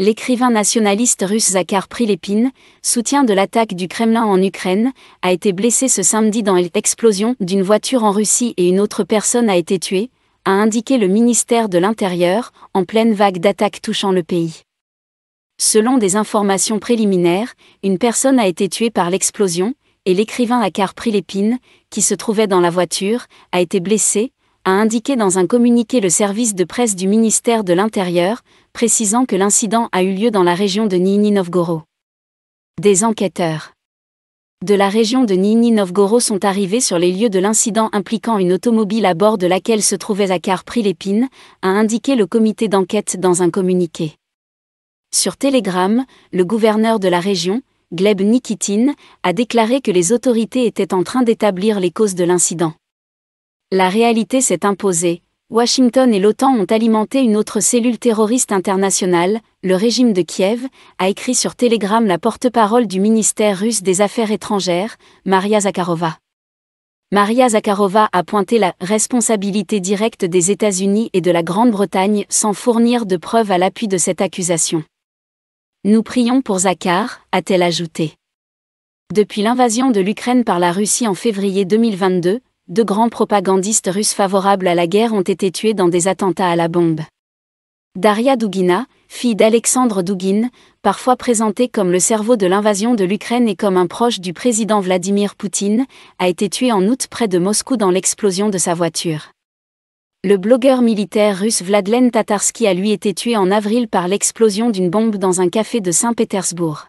L'écrivain nationaliste russe Zakhar Prilépine, soutien de l'attaque du Kremlin en Ukraine, a été blessé ce samedi dans l'explosion d'une voiture en Russie et une autre personne a été tuée, a indiqué le ministère de l'Intérieur, en pleine vague d'attaques touchant le pays. Selon des informations préliminaires, une personne a été tuée par l'explosion, et l'écrivain Zakhar Prilépine, qui se trouvait dans la voiture, a été blessé, a indiqué dans un communiqué le service de presse du ministère de l'Intérieur, précisant que l'incident a eu lieu dans la région de Nini Novgorod. Des enquêteurs de la région de Nini Novgorod sont arrivés sur les lieux de l'incident impliquant une automobile à bord de laquelle se trouvait Zakar Prilépine, a indiqué le comité d'enquête dans un communiqué. Sur Telegram, le gouverneur de la région, Gleb Nikitin, a déclaré que les autorités étaient en train d'établir les causes de l'incident. La réalité s'est imposée. Washington et l'OTAN ont alimenté une autre cellule terroriste internationale, le régime de Kiev, a écrit sur Telegram la porte-parole du ministère russe des Affaires étrangères, Maria Zakharova. Maria Zakharova a pointé la responsabilité directe des États-Unis et de la Grande-Bretagne sans fournir de preuves à l'appui de cette accusation. Nous prions pour Zakhar, a-t-elle ajouté. Depuis l'invasion de l'Ukraine par la Russie en février 2022, deux grands propagandistes russes favorables à la guerre ont été tués dans des attentats à la bombe. Daria Dougina, fille d'Alexandre Dugin, parfois présentée comme le cerveau de l'invasion de l'Ukraine et comme un proche du président Vladimir Poutine, a été tuée en août près de Moscou dans l'explosion de sa voiture. Le blogueur militaire russe Vladlen Tatarsky a lui été tué en avril par l'explosion d'une bombe dans un café de Saint-Pétersbourg.